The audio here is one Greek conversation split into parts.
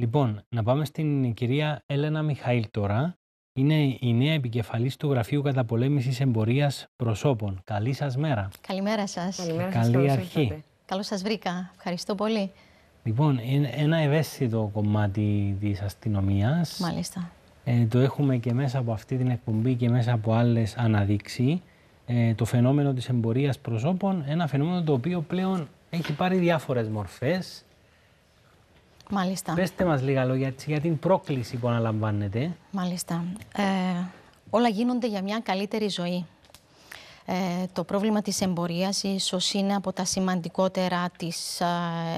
Λοιπόν, να πάμε στην κυρία Έλενα Μιχαήλ τώρα. Είναι η νέα επικεφαλής του Γραφείου Καταπολέμησης Εμπορίας Προσώπων. Καλή σας μέρα. Καλημέρα σας. Καλή αρχή. Καλώς σας βρήκα. Ευχαριστώ πολύ. Λοιπόν, είναι ένα ευαίσθητο κομμάτι της αστυνομίας. Μάλιστα. Ε, το έχουμε και μέσα από αυτή την εκπομπή και μέσα από άλλες αναδείξει. Ε, το φαινόμενο της εμπορίας προσώπων, ένα φαινόμενο το οποίο πλέον έχει πάρει διάφορες μορφές. Μάλιστα. Πέστε μας λίγα λόγια για την πρόκληση που αναλαμβάνετε. Μάλιστα. Ε, όλα γίνονται για μια καλύτερη ζωή. Ε, το πρόβλημα της εμπορίας ίσως είναι από τα σημαντικότερα της ε,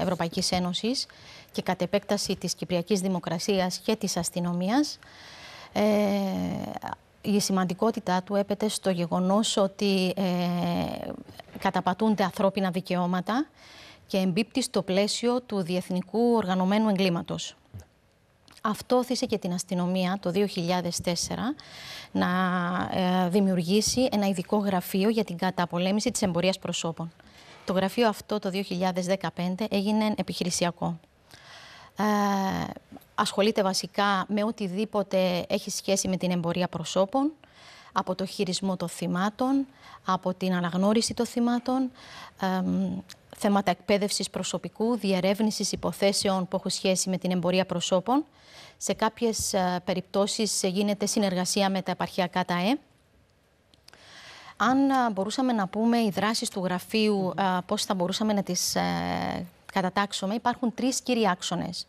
Ευρωπαϊκής Ένωσης και κατ' επέκταση της Κυπριακής Δημοκρασίας και της αστυνομίας. Ε, η σημαντικότητά του έπεται στο γεγονός ότι ε, καταπατούνται ανθρώπινα δικαιώματα και εμπίπτει στο πλαίσιο του διεθνικού οργανωμένου εγκλήματος. Αυτό θύσε και την αστυνομία το 2004 να ε, δημιουργήσει ένα ειδικό γραφείο για την καταπολέμηση της εμπορίας προσώπων. Το γραφείο αυτό το 2015 έγινε επιχειρησιακό. Ε, ασχολείται βασικά με οτιδήποτε έχει σχέση με την εμπορία προσώπων, από το χειρισμό των θυμάτων, από την αναγνώριση των θυμάτων, θέματα εκπαίδευσης προσωπικού, διερεύνησης υποθέσεων που έχουν σχέση με την εμπορία προσώπων. Σε κάποιες περιπτώσει περιπτώσεις γίνεται συνεργασία με τα επαρχιακά τα ΕΕ. Αν ε, μπορούσαμε να πούμε οι δράσεις του γραφείου, πώ ε, πώς θα μπορούσαμε να τις ε, κατατάξουμε, υπάρχουν τρεις κύριοι άξονες.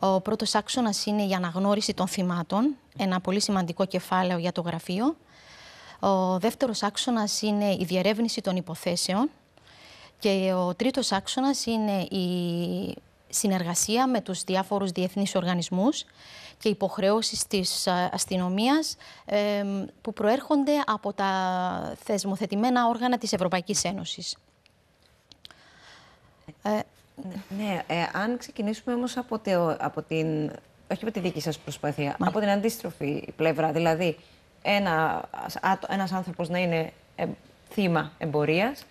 Ο πρώτος άξονας είναι η αναγνώριση των θυμάτων, ένα πολύ σημαντικό κεφάλαιο για το γραφείο. Ο δεύτερος άξονας είναι η διερεύνηση των υποθέσεων. Και ο τρίτος άξονας είναι η συνεργασία με τους διάφορους διεθνείς οργανισμούς και υποχρεώσεις της ε, αστυνομίας που προέρχονται από τα θεσμοθετημένα όργανα της Ευρωπαϊκής Ένωσης. Ε, ναι, ναι ε, αν ξεκινήσουμε όμως από, το, από την, όχι από τη δική σας προσπάθεια, ναι. από την αντίστροφη πλευρά, δηλαδή ένα, ένας άνθρωπος να είναι ε, θύμα εμπορίας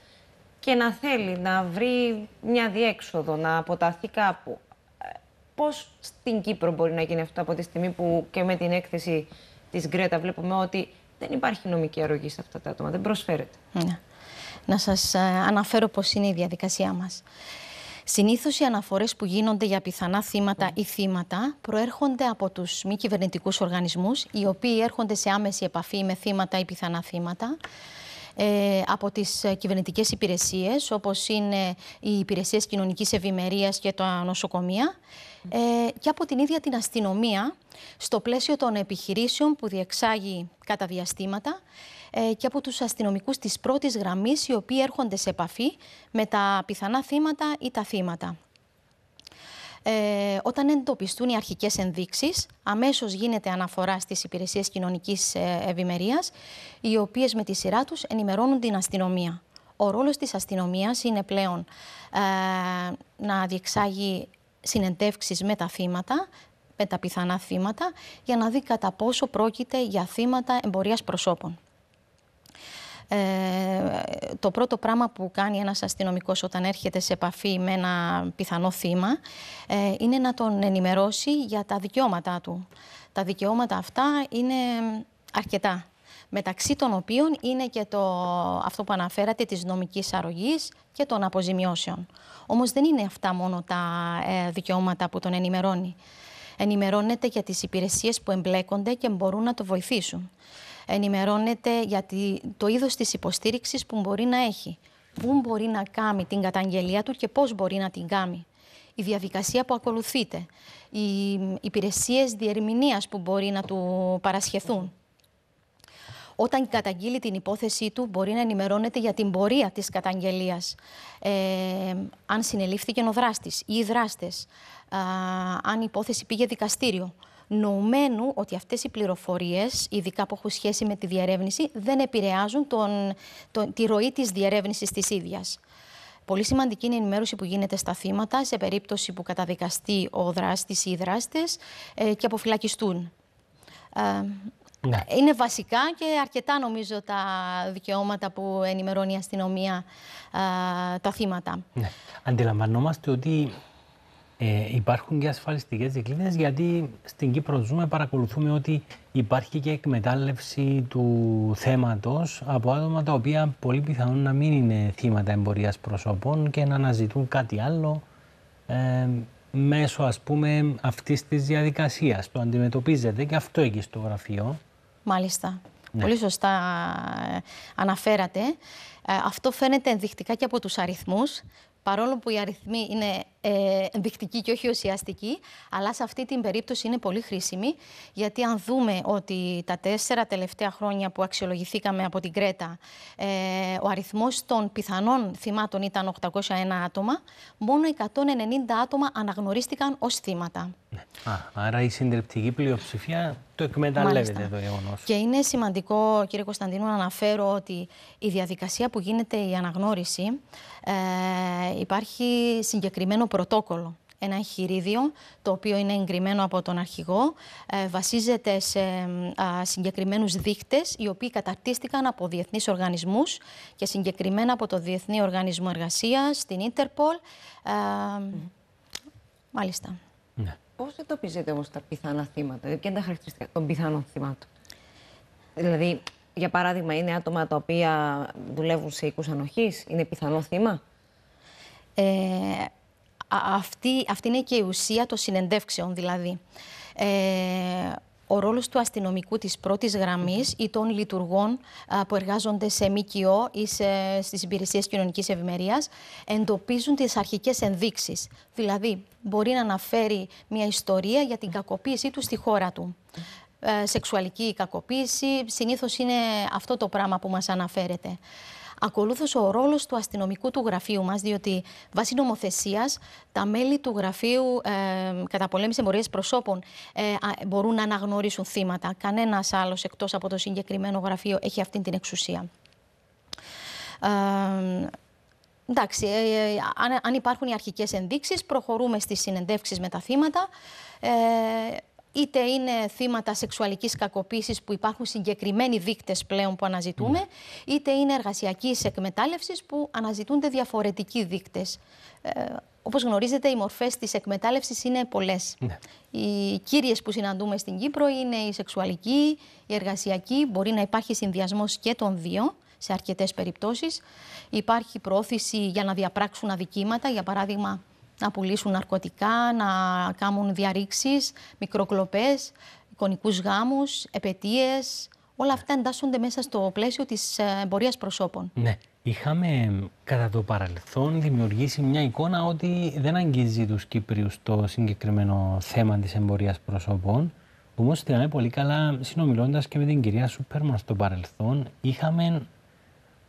και να θέλει να βρει μια διέξοδο, να αποταθεί κάπου. Ε, πώς στην Κύπρο μπορεί να γίνει αυτό από τη στιγμή που και με την έκθεση της Γκρέτα βλέπουμε ότι δεν υπάρχει νομική αρρωγή σε αυτά τα άτομα, δεν προσφέρεται. Ναι. Να σας ε, αναφέρω πώς είναι η διαδικασία μας. Συνήθως οι αναφορές που γίνονται για πιθανά θύματα ή θύματα προέρχονται από τους μη κυβερνητικούς οργανισμούς, οι οποίοι έρχονται σε άμεση επαφή με θύματα ή πιθανά θύματα. Ε, από τις ε, κυβερνητικές υπηρεσίες, όπως είναι οι υπηρεσίες κοινωνικής ευημερίας και τα νοσοκομεία, ε, και από την ίδια την αστυνομία, στο πλαίσιο των επιχειρήσεων που διεξάγει κατά διαστήματα, και από τους αστυνομικούς της πρώτης γραμμής, οι οποίοι έρχονται σε επαφή με τα πιθανά θύματα ή τα θύματα. Ε, όταν εντοπιστούν οι αρχικές ενδείξεις, αμέσως γίνεται αναφορά στις υπηρεσίες κοινωνικής ε, ευημερίας, οι οποίες με τη σειρά τους ενημερώνουν την αστυνομία. Ο ρόλος της αστυνομίας είναι πλέον ε, να διεξάγει συνεντεύξεις με τα θύματα, με τα πιθανά θύματα, για να δει κατά πόσο πρόκειται για θύματα εμπορίας προσώπων. Ε, το πρώτο πράγμα που κάνει ένας αστυνομικός όταν έρχεται σε επαφή με ένα πιθανό θύμα ε, είναι να τον ενημερώσει για τα δικαιώματά του. Τα δικαιώματα αυτά είναι αρκετά μεταξύ των οποίων είναι και το, αυτό που αναφέρατε της νομικής αρρωγής και των αποζημιώσεων. Όμως δεν είναι αυτά μόνο τα ε, δικαιώματα που τον ενημερώνει. Ενημερώνεται για τις υπηρεσίες που εμπλέκονται και μπορούν να το βοηθήσουν ενημερώνεται για το είδος της υποστήριξης που μπορεί να έχει, πού μπορεί να κάνει την καταγγελία του και πώς μπορεί να την κάνει, η διαδικασία που ακολουθείται, οι υπηρεσίες διερμηνίας που μπορεί να του παρασχεθούν. Όταν καταγγείλει την υπόθεσή του, μπορεί να ενημερώνεται για την πορεία της καταγγελίας. Ε, αν συνελήφθηκε ο δράστης ή οι δράστες, αν η υπόθεση πήγε δικαστήριο, νοουμένου ότι αυτές οι πληροφορίες, ειδικά που έχουν σχέση με τη διερεύνηση, δεν επηρεάζουν τον, τον, τη ροή της διερεύνησης της ίδιας. Πολύ σημαντική είναι η ενημέρωση που γίνεται στα θύματα σε περίπτωση που καταδικαστεί ο δράστης ή οι δράστες ε, και αποφυλακιστούν. Ε, ναι. Είναι βασικά και αρκετά νομίζω τα δικαιώματα που ενημερώνει η αστυνομία ε, τα θύματα. Ναι. Αντιλαμβανόμαστε ότι ε, υπάρχουν και ασφαλιστικές δικλείδες γιατί στην Κύπρο ζούμε, παρακολουθούμε ότι υπάρχει και εκμετάλλευση του θέματος από άτομα τα οποία πολύ πιθανόν να μην είναι θύματα εμπορίας προσωπών και να αναζητούν κάτι άλλο ε, μέσω ας πούμε αυτής της διαδικασίας. Το αντιμετωπίζεται και αυτό εκεί στο γραφείο. Μάλιστα. Ναι. Πολύ σωστά ε, αναφέρατε. Ε, αυτό φαίνεται ενδεικτικά και από τους αριθμούς. Παρόλο που οι αριθμοί είναι ε, ενδεικτική και όχι ουσιαστική, αλλά σε αυτή την περίπτωση είναι πολύ χρήσιμη, γιατί αν δούμε ότι τα τέσσερα τελευταία χρόνια που αξιολογηθήκαμε από την Κρέτα, ε, ο αριθμός των πιθανών θυμάτων ήταν 801 άτομα, μόνο 190 άτομα αναγνωρίστηκαν ως θύματα. Ναι. Α, άρα η συντριπτική πλειοψηφία το εκμεταλλεύεται Μάλιστα. το γεγονός. Και είναι σημαντικό, κύριε Κωνσταντίνου, να αναφέρω ότι η διαδικασία που γίνεται η αναγνώριση ε, υπάρχει συγκεκριμένο πρωτόκολλο. Ένα εγχειρίδιο, το οποίο είναι εγκριμένο από τον αρχηγό, ε, βασίζεται σε ε, συγκεκριμένους δείχτες οι οποίοι καταρτίστηκαν από διεθνείς οργανισμούς και συγκεκριμένα από το Διεθνή Οργανισμό Εργασίας, την Ίντερπολ. Ε, μάλιστα. Ναι. Πώς εντοπίζετε όμως τα πιθανά θύματα, δηλαδή είναι τα χαρακτηριστικά των πιθανών θυμάτων. Δηλαδή, για παράδειγμα, είναι άτομα τα οποία δουλεύουν σε οίκους ανοχής, είναι πιθανό θύμα. Ε, αυτή, αυτή είναι και η ουσία των συνεντεύξεων δηλαδή. Ε, ο ρόλος του αστυνομικού της πρώτης γραμμής ή των λειτουργών που εργάζονται σε ΜΚΟ ή σε, στις υπηρεσίες κοινωνικής ευημερίας εντοπίζουν τις αρχικές ενδείξεις. Δηλαδή, μπορεί να αναφέρει μια ιστορία για την κακοποίησή του στη χώρα του. Ε, σεξουαλική κακοποίηση, συνήθως είναι αυτό το πράγμα που μας αναφέρεται ακολούθως ο ρόλος του αστυνομικού του γραφείου μας, διότι βάσει νομοθεσίας τα μέλη του γραφείου ε, πολέμηση εμπορίας προσώπων ε, μπορούν να αναγνωρίσουν θύματα. Κανένας άλλος εκτός από το συγκεκριμένο γραφείο έχει αυτή την εξουσία. Ε, Εντάξει, ε, ε, αν, υπάρχουν οι αρχικές ενδείξεις, προχωρούμε στις συνεντεύξεις με τα θύματα. Ε, είτε είναι θύματα σεξουαλικής κακοποίησης που υπάρχουν συγκεκριμένοι δείκτες πλέον που αναζητούμε, ναι. είτε είναι εργασιακής εκμετάλλευσης που αναζητούνται διαφορετικοί δείκτες. Ε, όπως γνωρίζετε, οι μορφές της εκμετάλλευσης είναι πολλές. Ναι. Οι κύριες που συναντούμε στην Κύπρο είναι η σεξουαλική, η εργασιακή. Μπορεί να υπάρχει συνδυασμός και των δύο σε αρκετές περιπτώσεις. Υπάρχει πρόθεση για να διαπράξουν αδικήματα, για παράδειγμα να πουλήσουν ναρκωτικά, να κάνουν διαρρήξεις, μικροκλοπές, εικονικούς γάμους, επαιτίες. Όλα αυτά εντάσσονται μέσα στο πλαίσιο της ε, εμπορίας προσώπων. Ναι. Είχαμε κατά το παρελθόν δημιουργήσει μια εικόνα ότι δεν αγγίζει τους Κύπριους το συγκεκριμένο θέμα της εμπορίας προσώπων. Όμως θυμάμαι πολύ καλά, συνομιλώντας και με την κυρία Σούπερμαν στο παρελθόν, είχαμε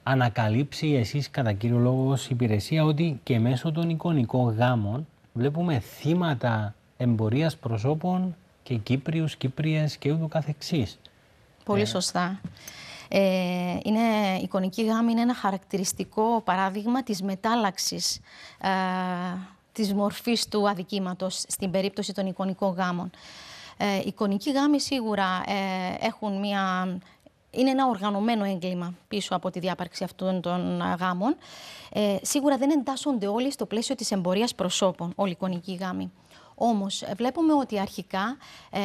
ανακαλύψει εσείς κατά κύριο λόγο ως υπηρεσία ότι και μέσω των εικονικών γάμων βλέπουμε θύματα εμπορίας προσώπων και Κύπριους, Κύπριες και ούτω καθεξής. Πολύ ε, σωστά. Ε, είναι, η εικονική γάμη είναι ένα χαρακτηριστικό παράδειγμα της μετάλλαξης ε, της μορφής του αδικήματος στην περίπτωση των εικονικών γάμων. Ε, οι εικονικοί γάμοι σίγουρα ε, έχουν μια είναι ένα οργανωμένο έγκλημα πίσω από τη διάπαρξη αυτών των γάμων. Ε, σίγουρα δεν εντάσσονται όλοι στο πλαίσιο της εμπορίας προσώπων, όλοι οι εικονικοί γάμοι. Όμως βλέπουμε ότι αρχικά ε,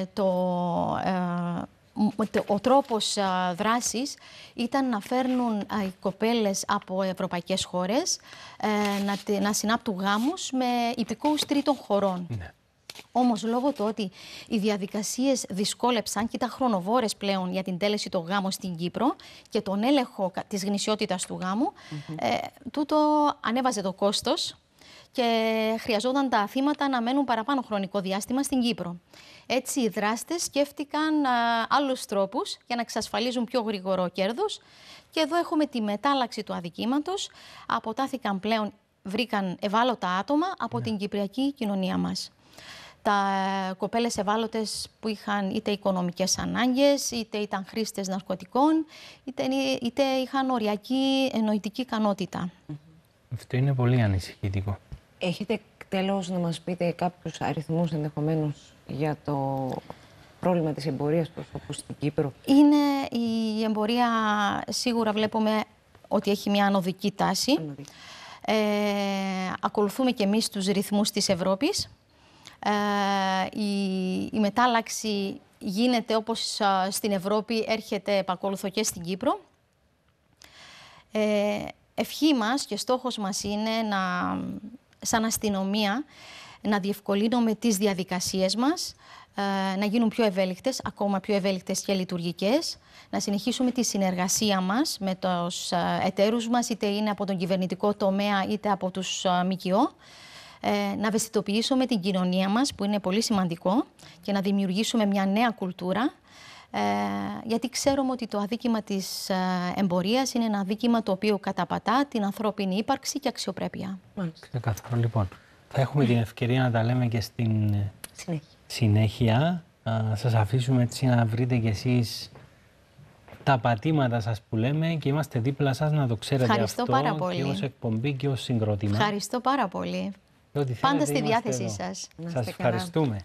ε, το, ο τρόπος ε, δράσης ήταν να φέρνουν οι κοπέλες από ευρωπαϊκές χώρες να συνάπτουν γάμους με υπηκόους τρίτων χωρών. Ναι. Όμως, λόγω του ότι οι διαδικασίες δυσκόλεψαν και ήταν χρονοβόρες πλέον για την τέλεση του γάμου στην Κύπρο και τον έλεγχο της γνησιότητας του γάμου, mm-hmm. ε, τούτο ανέβαζε το κόστος και χρειαζόταν τα θύματα να μένουν παραπάνω χρονικό διάστημα στην Κύπρο. Έτσι, οι δράστες σκέφτηκαν άλλους τρόπους για να εξασφαλίζουν πιο γρήγορο κέρδος. και εδώ έχουμε τη μετάλλαξη του αδικήματος. Αποτάθηκαν πλέον, βρήκαν ευάλωτα άτομα από ναι. την κυπριακή κοινωνία μας τα ε, κοπέλες ευάλωτες που είχαν είτε οικονομικές ανάγκες, είτε ήταν χρήστες ναρκωτικών, είτε, είτε είχαν οριακή εννοητική ικανότητα. Αυτό είναι πολύ ανησυχητικό. Έχετε τέλος να μας πείτε κάποιους αριθμούς ενδεχομένως για το πρόβλημα της εμπορίας προσωπικού στην Κύπρο. Είναι η εμπορία, σίγουρα βλέπουμε ότι έχει μια ανωδική τάση. Ε, ακολουθούμε και εμείς τους ρυθμούς της Ευρώπης. Ε, η, η μετάλλαξη γίνεται όπως στην Ευρώπη έρχεται επακόλουθο και στην Κύπρο. Ε, ευχή μας και στόχος μας είναι να, σαν αστυνομία να διευκολύνουμε τις διαδικασίες μας, ε, να γίνουν πιο ευέλικτες, ακόμα πιο ευέλικτες και λειτουργικές, να συνεχίσουμε τη συνεργασία μας με τους εταίρους μας, είτε είναι από τον κυβερνητικό τομέα είτε από τους ΜΚΟ, ε, να ευαισθητοποιήσουμε την κοινωνία μας, που είναι πολύ σημαντικό, και να δημιουργήσουμε μια νέα κουλτούρα, ε, γιατί ξέρουμε ότι το αδίκημα της ε, εμπορίας είναι ένα αδίκημα το οποίο καταπατά την ανθρώπινη ύπαρξη και αξιοπρέπεια. λοιπόν. Θα έχουμε την ευκαιρία να τα λέμε και στην συνέχεια. συνέχεια. Α, σας αφήσουμε έτσι να βρείτε κι εσείς τα πατήματα σας που λέμε και είμαστε δίπλα σας να το ξέρετε Ευχαριστώ αυτό πάρα πολύ. και ως εκπομπή και ως συγκρότημα. Ευχαριστώ πάρα πολύ. Πάντα στη διάθεσή σας. Σας ευχαριστούμε.